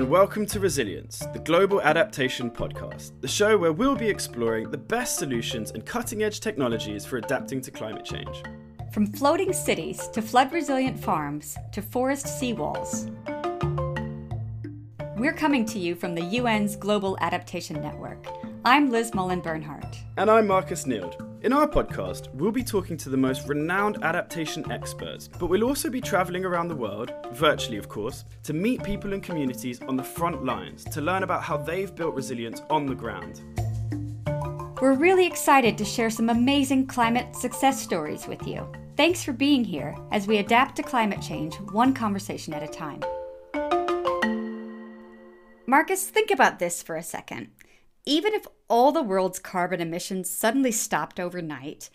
and welcome to Resilience, the Global Adaptation Podcast, the show where we'll be exploring the best solutions and cutting edge technologies for adapting to climate change. From floating cities to flood resilient farms to forest seawalls, we're coming to you from the UN's Global Adaptation Network. I'm Liz Mullen Bernhardt. And I'm Marcus Neild, in our podcast, we'll be talking to the most renowned adaptation experts, but we'll also be travelling around the world, virtually of course, to meet people and communities on the front lines to learn about how they've built resilience on the ground. We're really excited to share some amazing climate success stories with you. Thanks for being here as we adapt to climate change one conversation at a time. Marcus, think about this for a second. Even if all the world's carbon emissions suddenly stopped overnight,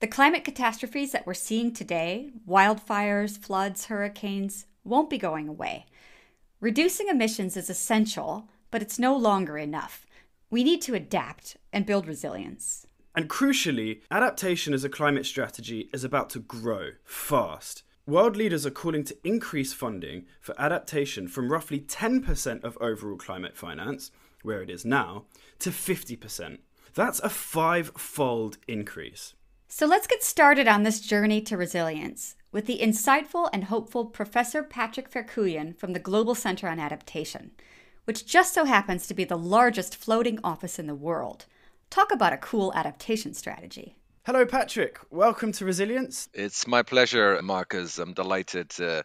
the climate catastrophes that we're seeing today wildfires, floods, hurricanes won't be going away. Reducing emissions is essential, but it's no longer enough. We need to adapt and build resilience. And crucially, adaptation as a climate strategy is about to grow fast. World leaders are calling to increase funding for adaptation from roughly 10% of overall climate finance where it is now, to 50%. That's a five fold increase. So let's get started on this journey to resilience with the insightful and hopeful Professor Patrick Ferkuyan from the Global Center on Adaptation, which just so happens to be the largest floating office in the world. Talk about a cool adaptation strategy. Hello, Patrick. Welcome to Resilience. It's my pleasure, Marcus. I'm delighted uh,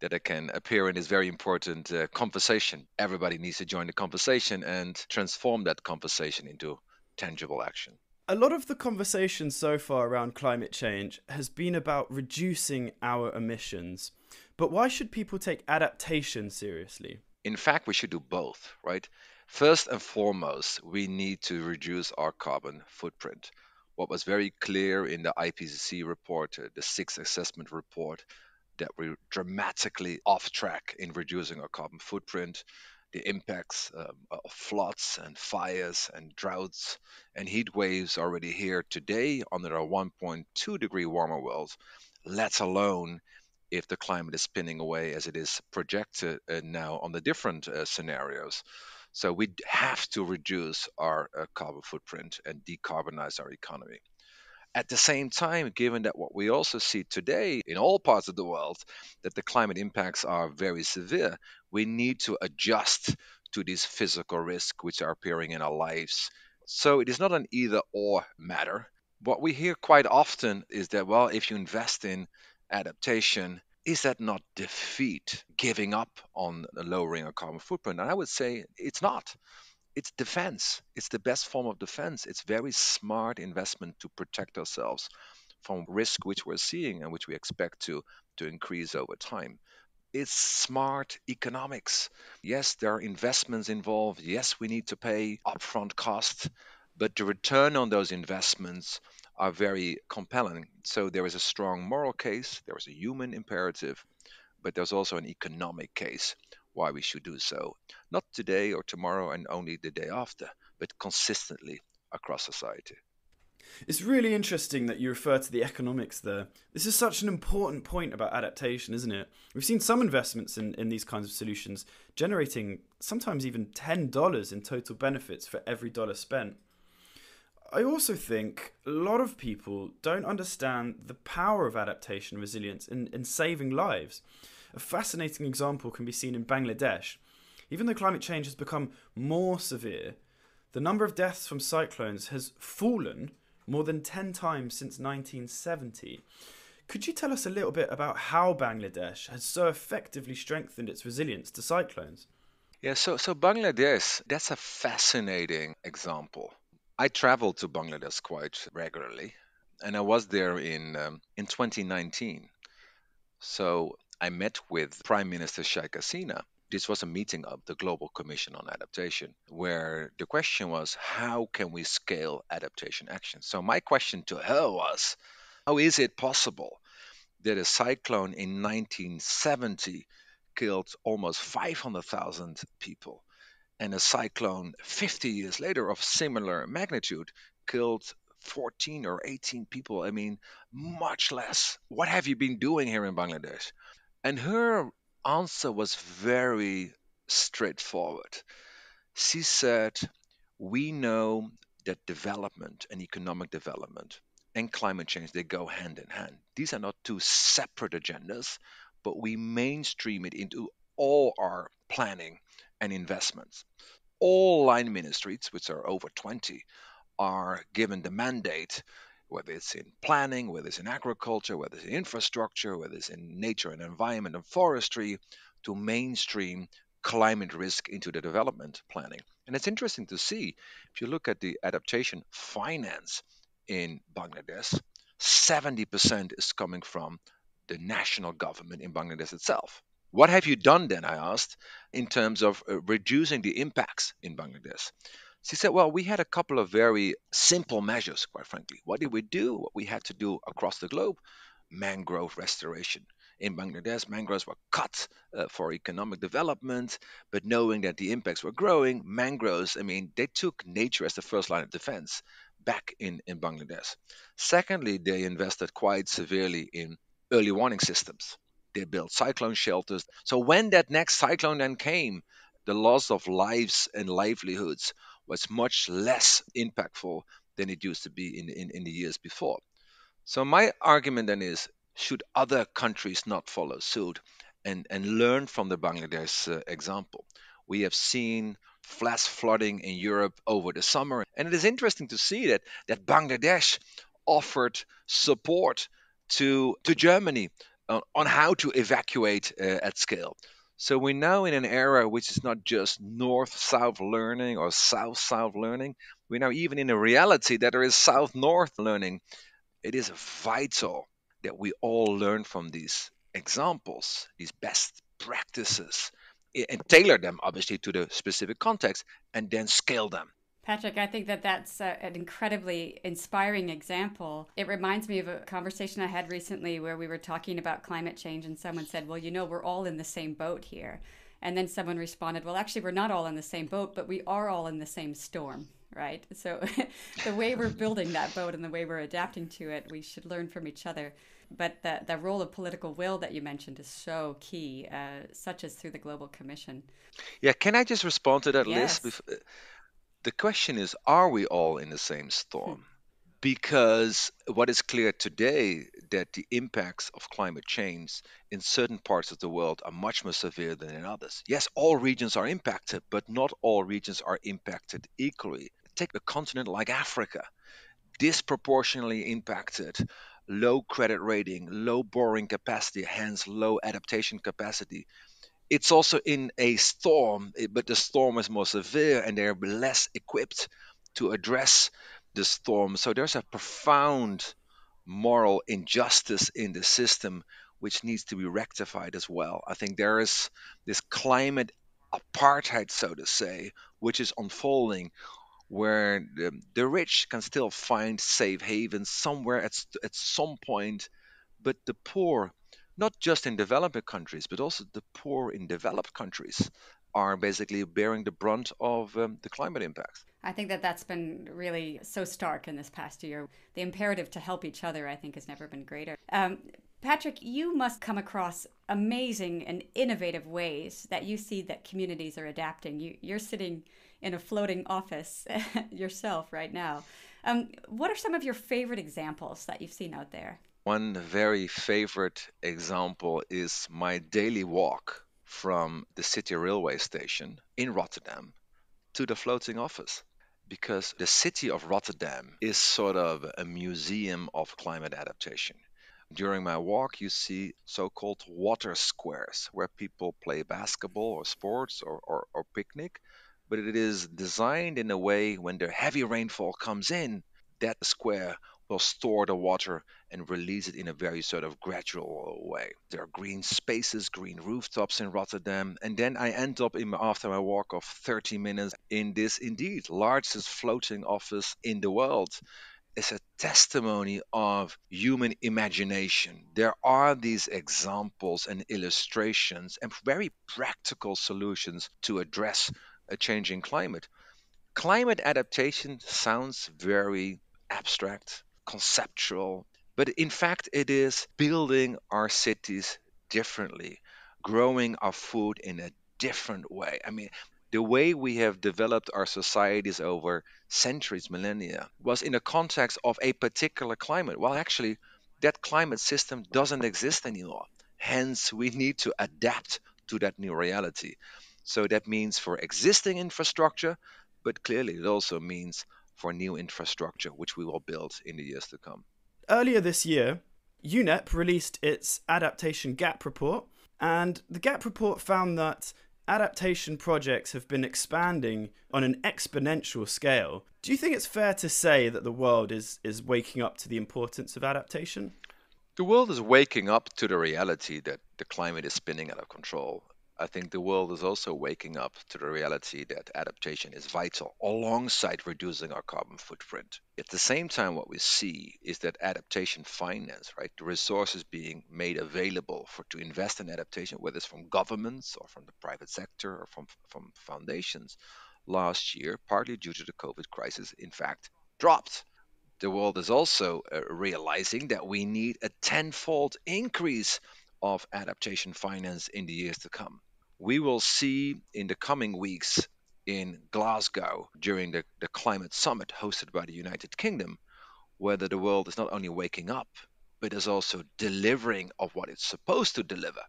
that I can appear in this very important uh, conversation. Everybody needs to join the conversation and transform that conversation into tangible action. A lot of the conversation so far around climate change has been about reducing our emissions. But why should people take adaptation seriously? In fact, we should do both, right? First and foremost, we need to reduce our carbon footprint. What was very clear in the IPCC report, uh, the sixth assessment report, that we're dramatically off track in reducing our carbon footprint. The impacts um, of floods and fires and droughts and heat waves already here today under a 1.2 degree warmer world, let alone if the climate is spinning away as it is projected uh, now on the different uh, scenarios. So we have to reduce our uh, carbon footprint and decarbonize our economy. At the same time, given that what we also see today in all parts of the world, that the climate impacts are very severe, we need to adjust to these physical risks which are appearing in our lives. So it is not an either or matter. What we hear quite often is that, well, if you invest in adaptation, is that not defeat, giving up on lowering our carbon footprint? And I would say it's not it's defense. It's the best form of defense. It's very smart investment to protect ourselves from risk which we're seeing and which we expect to to increase over time. It's smart economics. Yes, there are investments involved. Yes, we need to pay upfront costs, but the return on those investments are very compelling. So there is a strong moral case, there is a human imperative, but there's also an economic case why we should do so, not today or tomorrow and only the day after, but consistently across society. It's really interesting that you refer to the economics there. This is such an important point about adaptation, isn't it? We've seen some investments in, in these kinds of solutions generating sometimes even $10 in total benefits for every dollar spent. I also think a lot of people don't understand the power of adaptation resilience in, in saving lives. A fascinating example can be seen in Bangladesh. Even though climate change has become more severe, the number of deaths from cyclones has fallen more than 10 times since 1970. Could you tell us a little bit about how Bangladesh has so effectively strengthened its resilience to cyclones? Yeah, so, so Bangladesh, that's a fascinating example. I travel to Bangladesh quite regularly, and I was there in, um, in 2019. So I met with Prime Minister Sheikh Hasina. This was a meeting of the Global Commission on Adaptation, where the question was, how can we scale adaptation action? So, my question to her was, how is it possible that a cyclone in 1970 killed almost 500,000 people, and a cyclone 50 years later of similar magnitude killed 14 or 18 people. I mean, much less. What have you been doing here in Bangladesh? And her answer was very straightforward. She said, We know that development and economic development and climate change they go hand in hand. These are not two separate agendas, but we mainstream it into all our planning and investments. All line ministries, which are over 20, are given the mandate whether it's in planning, whether it's in agriculture, whether it's in infrastructure, whether it's in nature and environment and forestry, to mainstream climate risk into the development planning. And it's interesting to see if you look at the adaptation finance in Bangladesh, 70% is coming from the national government in Bangladesh itself. What have you done then, I asked, in terms of uh, reducing the impacts in Bangladesh? She said, Well, we had a couple of very simple measures, quite frankly. What did we do? What we had to do across the globe mangrove restoration. In Bangladesh, mangroves were cut uh, for economic development, but knowing that the impacts were growing, mangroves, I mean, they took nature as the first line of defense back in, in Bangladesh. Secondly, they invested quite severely in early warning systems. They built cyclone shelters. So when that next cyclone then came, the loss of lives and livelihoods was much less impactful than it used to be in, in, in the years before. So my argument then is, should other countries not follow suit and, and learn from the Bangladesh uh, example? We have seen flash flooding in Europe over the summer, and it is interesting to see that, that Bangladesh offered support to, to Germany on, on how to evacuate uh, at scale. So we're now in an era which is not just north south learning or south south learning. We're now even in a reality that there is south north learning. It is vital that we all learn from these examples, these best practices, and tailor them obviously to the specific context and then scale them. Patrick, I think that that's a, uh, an incredibly inspiring example. It reminds me of a conversation I had recently where we were talking about climate change, and someone said, Well, you know, we're all in the same boat here. And then someone responded, Well, actually, we're not all in the same boat, but we are all in the same storm right? So the way we're building that boat and the way we're adapting to it, we should learn from each other. But the, the role of political will that you mentioned is so key, uh, such as through the Global Commission. Yeah, can I just respond to that yes. list? Uh, the question is are we all in the same hmm. storm? Because what is clear today that the impacts of climate change in certain parts of the world are much more severe than in others. Yes, all regions are impacted, but not all regions are impacted equally. Take a continent like Africa, disproportionately impacted low credit rating, low borrowing capacity, hence low adaptation capacity it's also in a storm, eh, but the storm is more severe and they're less equipped to address the storm. So there's a profound moral injustice in the system which needs to be rectified as well. I think there is this climate apartheid, so to say, which is unfolding, where the, the rich can still find safe haven somewhere at, at some point, but the poor not just in developing countries, but also the poor in developed countries are basically bearing the brunt of um, the climate impacts. I think that that's been really so stark in this past year. The imperative to help each other, I think, has never been greater. Um, Patrick, you must come across amazing and innovative ways that you see that communities are adapting. You, you're sitting in a floating office yourself right now. Um, what are some of your favorite examples that you've seen out there? One very favorite example is my daily walk from the city railway station in Rotterdam to the floating office because the city of Rotterdam is sort of a museum of climate adaptation. During my walk, you see so called water squares where people play basketball or sports or, or, or picnic, but it is designed in a way when the heavy rainfall comes in, that square will store the water and release it in a very sort of gradual way. There are green spaces, green rooftops in Rotterdam, and then I end up in, after my walk of 30 minutes in this indeed largest floating office in the world. It's a testimony of human imagination. There are these examples and illustrations and very practical solutions to address a changing climate. Climate adaptation sounds very abstract conceptual, but in fact, it is building our cities differently, growing our food in a different way. I mean, the way we have developed our societies over centuries, millennia, was in the context of a particular climate. Well, actually, that climate system doesn't exist anymore. Hence, we need to adapt to that new reality. So that means for existing infrastructure, but clearly it also means for new infrastructure, which we will build in the years to come. Earlier this year, UNEP released its adaptation gap report, and the gap report found that adaptation projects have been expanding on an exponential scale. Do you think it's fair to say that the world is, is waking up to the importance of adaptation? The world is waking up to the reality that the climate is spinning out of control. I think the world is also waking up to the reality that adaptation is vital alongside reducing our carbon footprint. At the same time, what we see is that adaptation finance, right, the resources being made available for to invest in adaptation, whether it's from governments or from the private sector or from, from foundations, last year, partly due to the COVID crisis, in fact, dropped. The world is also uh, realizing that we need a tenfold increase of adaptation finance in the years to come we will see in the coming weeks in Glasgow during the, the climate summit hosted by the United Kingdom whether the world is not only waking up but is also delivering of what it's supposed to deliver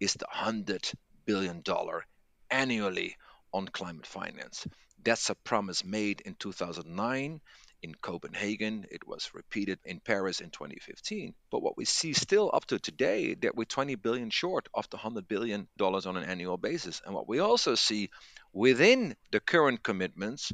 is the 100 billion dollar annually on climate finance that's a promise made in 2009 in Copenhagen, it was repeated in Paris in 2015. But what we see still up to today that we're 20 billion short of the 100 billion dollars on an annual basis. And what we also see within the current commitments,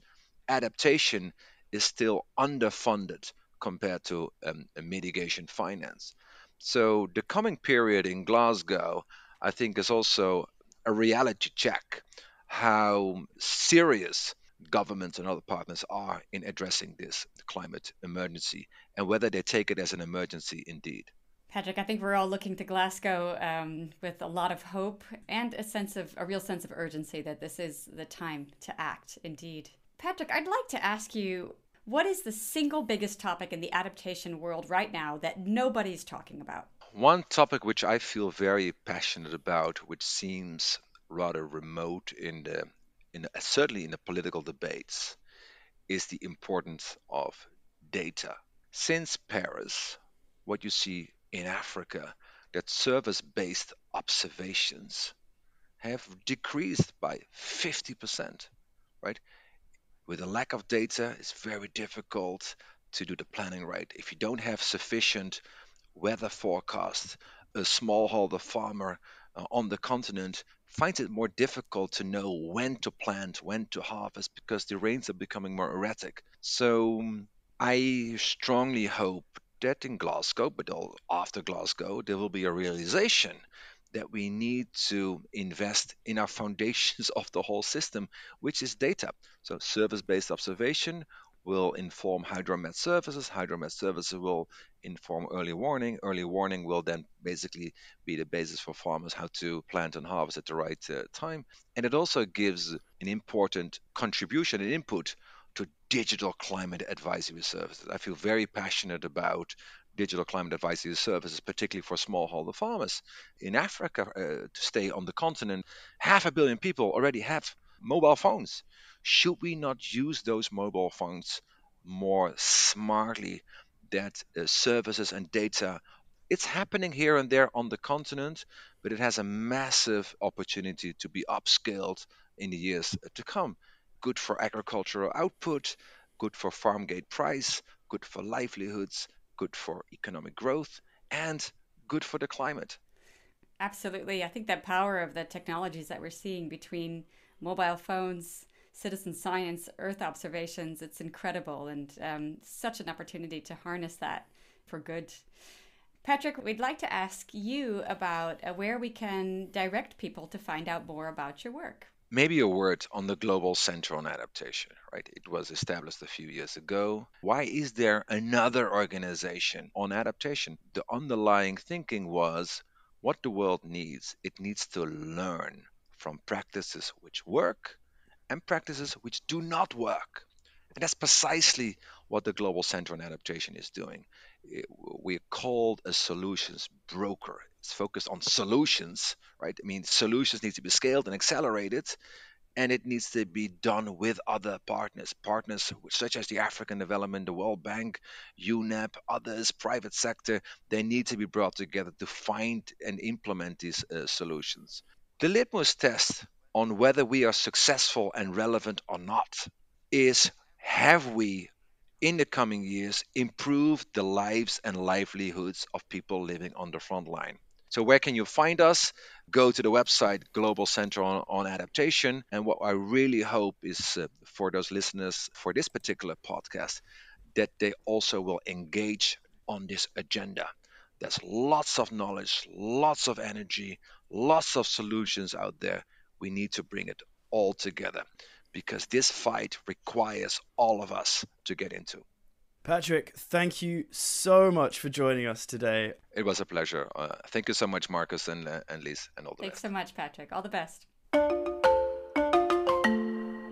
adaptation is still underfunded compared to um, mitigation finance. So the coming period in Glasgow, I think, is also a reality check how serious governments and other partners are in addressing this climate emergency and whether they take it as an emergency indeed. Patrick, I think we're all looking to Glasgow um, with a lot of hope and a sense of a real sense of urgency that this is the time to act indeed. Patrick, I'd like to ask you what is the single biggest topic in the adaptation world right now that nobody's talking about? One topic which I feel very passionate about, which seems rather remote in the in certainly in the political debates, is the importance of data. Since Paris, what you see in Africa, that service based observations have decreased by 50%, right? With a lack of data, it's very difficult to do the planning right. If you don't have sufficient weather forecasts, a smallholder farmer uh, on the continent finds it more difficult to know when to plant, when to harvest, because the rains are becoming more erratic. So um, I strongly hope that in Glasgow, but after Glasgow, there will be a realization that we need to invest in our foundations of the whole system, which is data. So, service based observation, will inform met services. met services will inform early warning. Early warning will then basically be the basis for farmers how to plant and harvest at the right uh, time. And it also gives an important contribution and input to digital climate advisory services. I feel very passionate about digital climate advisory services, particularly for smallholder farmers. In Africa, uh, to stay on the continent, half a billion people already have mobile phones. Should we not use those mobile phones more smartly? That uh, services and data, it's happening here and there on the continent, but it has a massive opportunity to be upscaled in the years to come. Good for agricultural output, good for farm gate price, good for livelihoods, good for economic growth, and good for the climate. Absolutely. I think that power of the technologies that we're seeing between mobile phones, citizen science, Earth observations. It's incredible and um, such an opportunity to harness that for good. Patrick, we'd like to ask you about uh, where we can direct people to find out more about your work. Maybe a word on the Global Center on Adaptation, right? It was established a few years ago. Why is there another organization on adaptation? The underlying thinking was what the world needs, it needs to learn from practices which work and practices which do not work. And that's precisely what the Global Center on Adaptation is doing. We're called a solutions broker. It's focused on solutions, right? I mean, solutions need to be scaled and accelerated, and it needs to be done with other partners, partners such as the African Development, the World Bank, UNEP, others, private sector. They need to be brought together to find and implement these uh, solutions. The litmus test on whether we are successful and relevant or not is have we in the coming years improved the lives and livelihoods of people living on the front line so where can you find us go to the website global center on, on adaptation and what i really hope is uh, for those listeners for this particular podcast that they also will engage on this agenda there's lots of knowledge lots of energy lots of solutions out there. We need to bring it all together because this fight requires all of us to get into. Patrick, thank you so much for joining us today. It was a pleasure. Uh, thank you so much, Marcus and, uh, and Liz, and all the Thanks best. so much, Patrick. All the best.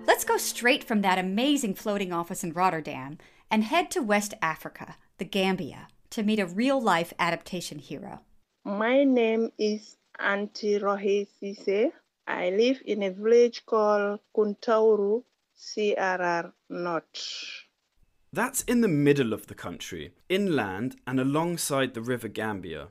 Let's go straight from that amazing floating office in Rotterdam and head to West Africa, the Gambia, to meet a real life adaptation hero. My name is Auntie Rohe Sise. I live in a village called Kuntauru, CRR North. That's in the middle of the country, inland and alongside the River Gambia.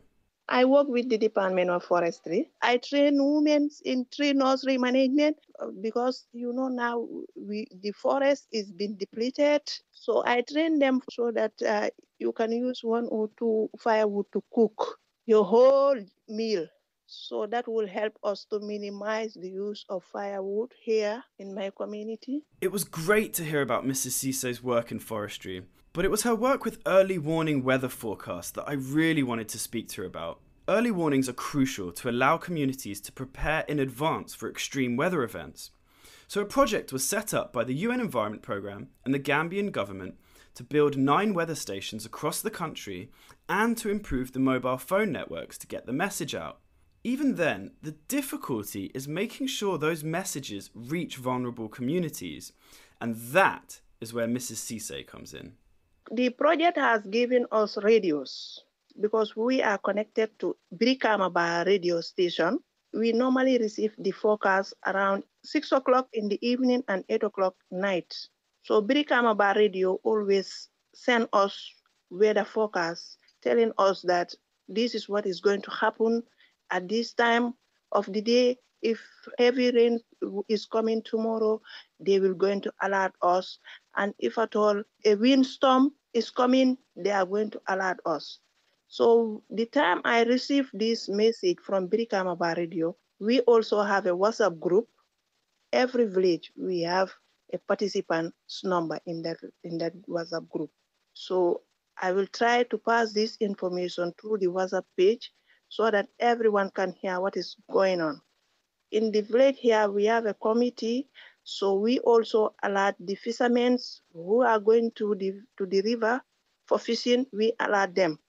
I work with the Department of Forestry. I train women in tree nursery management uh, because you know now we, the forest is being depleted. So I train them so that uh, you can use one or two firewood to cook your whole meal so that will help us to minimize the use of firewood here in my community. It was great to hear about Mrs. Siso's work in forestry, but it was her work with early warning weather forecasts that I really wanted to speak to her about. Early warnings are crucial to allow communities to prepare in advance for extreme weather events. So, a project was set up by the UN Environment Programme and the Gambian government to build nine weather stations across the country and to improve the mobile phone networks to get the message out. Even then, the difficulty is making sure those messages reach vulnerable communities, and that is where Mrs. Cisse comes in. The project has given us radios because we are connected to Birikamaba radio station. We normally receive the forecast around 6 o'clock in the evening and 8 o'clock night. So Birikamaba radio always send us weather forecast telling us that this is what is going to happen at this time of the day, if heavy rain is coming tomorrow, they will going to alert us. And if at all a windstorm is coming, they are going to alert us. So the time I received this message from Birikamaba Radio, we also have a WhatsApp group. Every village we have a participant's number in that in that WhatsApp group. So I will try to pass this information through the WhatsApp page so that everyone can hear what is going on. In the village here, we have a committee, so we also alert the fishermen who are going to the, to the river for fishing, we alert them,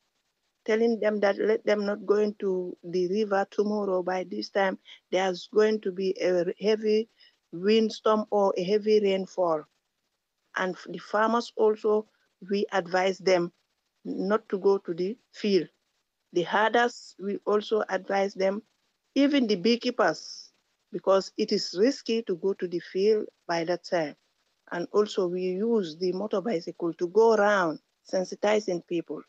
telling them that let them not go into the river tomorrow. By this time, there's going to be a heavy windstorm or a heavy rainfall. And the farmers also, we advise them not to go to the field the herders, we also advise them, even the beekeepers, because it is risky to go to the field by that time. And also we use the motor bicycle to go around sensitizing people.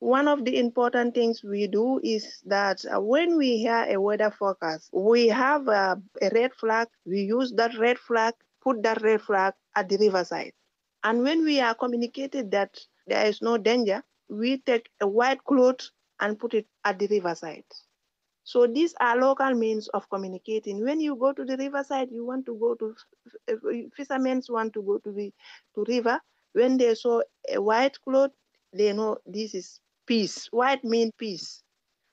One of the important things we do is that uh, when we hear a weather forecast, we have a, a red flag. We use that red flag, put that red flag at the riverside. And when we are communicated that there is no danger, we take a white cloth and put it at the riverside. So these are local means of communicating. When you go to the riverside, you want to go to, fishermen want to go to the to river. When they saw a white cloth, they know this is peace. White mean peace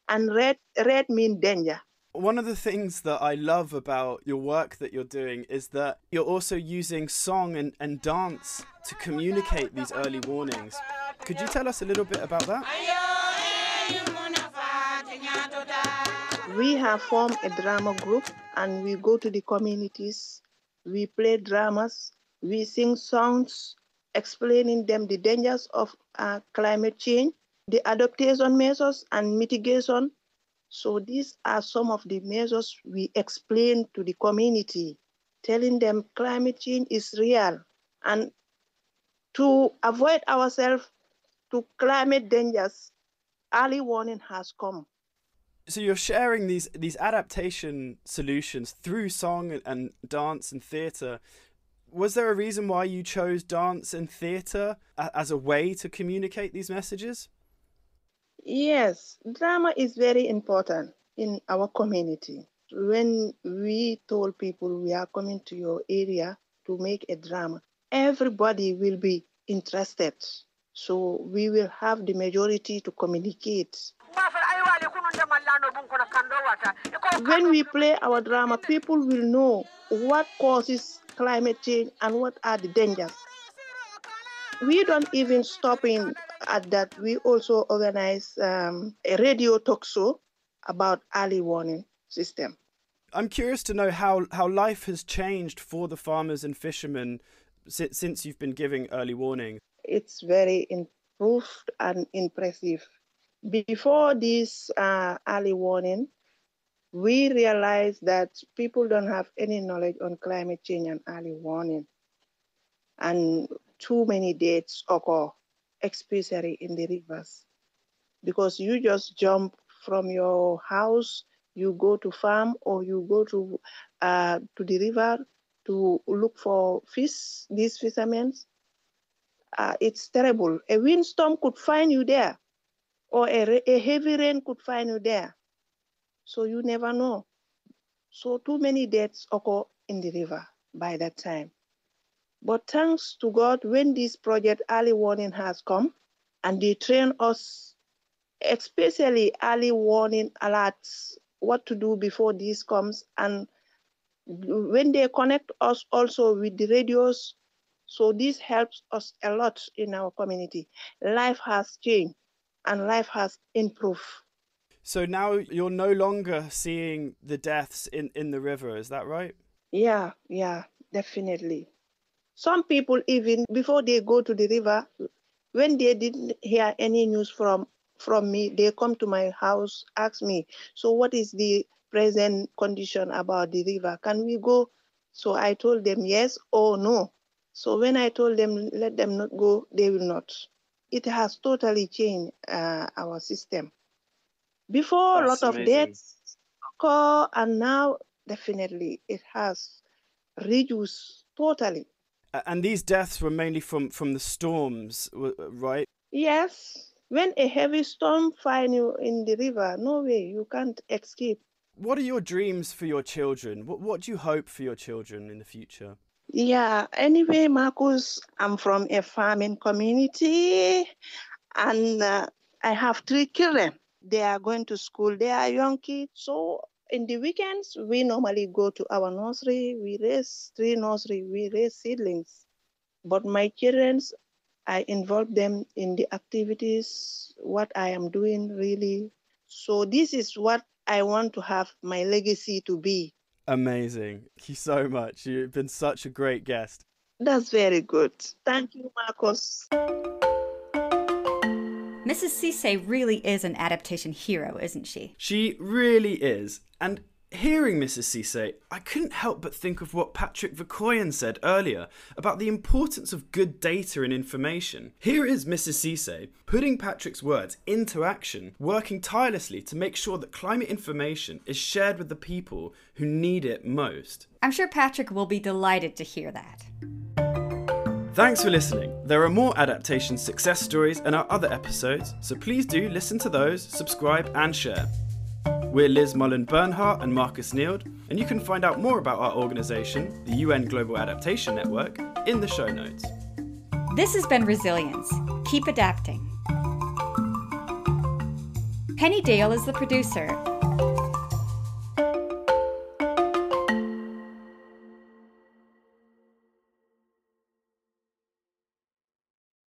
and red red mean danger. One of the things that I love about your work that you're doing is that you're also using song and, and dance to communicate these early warnings. Could you tell us a little bit about that? Uh, we have formed a drama group and we go to the communities, we play dramas, we sing songs explaining them the dangers of uh, climate change, the adaptation measures and mitigation. So these are some of the measures we explain to the community, telling them climate change is real and to avoid ourselves to climate dangers, early warning has come so you're sharing these these adaptation solutions through song and, and dance and theater was there a reason why you chose dance and theater as a way to communicate these messages yes drama is very important in our community when we told people we are coming to your area to make a drama everybody will be interested so we will have the majority to communicate when we play our drama, people will know what causes climate change and what are the dangers. We don't even stop in at that. We also organize um, a radio talk show about early warning system. I'm curious to know how, how life has changed for the farmers and fishermen since, since you've been giving early warning. It's very improved and impressive before this uh, early warning, we realized that people don't have any knowledge on climate change and early warning. And too many deaths occur, especially in the rivers, because you just jump from your house, you go to farm or you go to uh, to the river to look for fish. These fishermen, uh, it's terrible. A windstorm could find you there or a, a heavy rain could find you there. So you never know. So too many deaths occur in the river by that time. But thanks to God, when this project early warning has come, and they train us, especially early warning alerts, what to do before this comes, and when they connect us also with the radios, so this helps us a lot in our community. Life has changed and life has improved. So now you're no longer seeing the deaths in, in the river, is that right? Yeah, yeah, definitely. Some people, even before they go to the river, when they didn't hear any news from, from me, they come to my house, ask me, So, what is the present condition about the river? Can we go? So, I told them yes or no. So, when I told them, let them not go, they will not it has totally changed uh, our system. Before That's a lot amazing. of deaths occur, and now definitely it has reduced totally. And these deaths were mainly from from the storms, right? Yes. When a heavy storm finds you in the river, no way you can't escape. What are your dreams for your children? What What do you hope for your children in the future? Yeah, anyway, Marcus, I'm from a farming community and uh, I have three children. They are going to school, they are young kids. So in the weekends, we normally go to our nursery. We raise three nursery, we raise seedlings. But my children, I involve them in the activities, what I am doing really. So this is what I want to have my legacy to be Amazing. Thank you so much. You've been such a great guest. That's very good. Thank you, Marcos. Mrs. Cisse really is an adaptation hero, isn't she? She really is. And Hearing Mrs. Cisse, I couldn't help but think of what Patrick Verkoyen said earlier about the importance of good data and information. Here is Mrs. Cisse putting Patrick's words into action, working tirelessly to make sure that climate information is shared with the people who need it most. I'm sure Patrick will be delighted to hear that. Thanks for listening. There are more adaptation success stories in our other episodes, so please do listen to those, subscribe, and share. We're Liz Mullen Bernhardt and Marcus Neild, and you can find out more about our organisation, the UN Global Adaptation Network, in the show notes. This has been Resilience. Keep adapting. Penny Dale is the producer,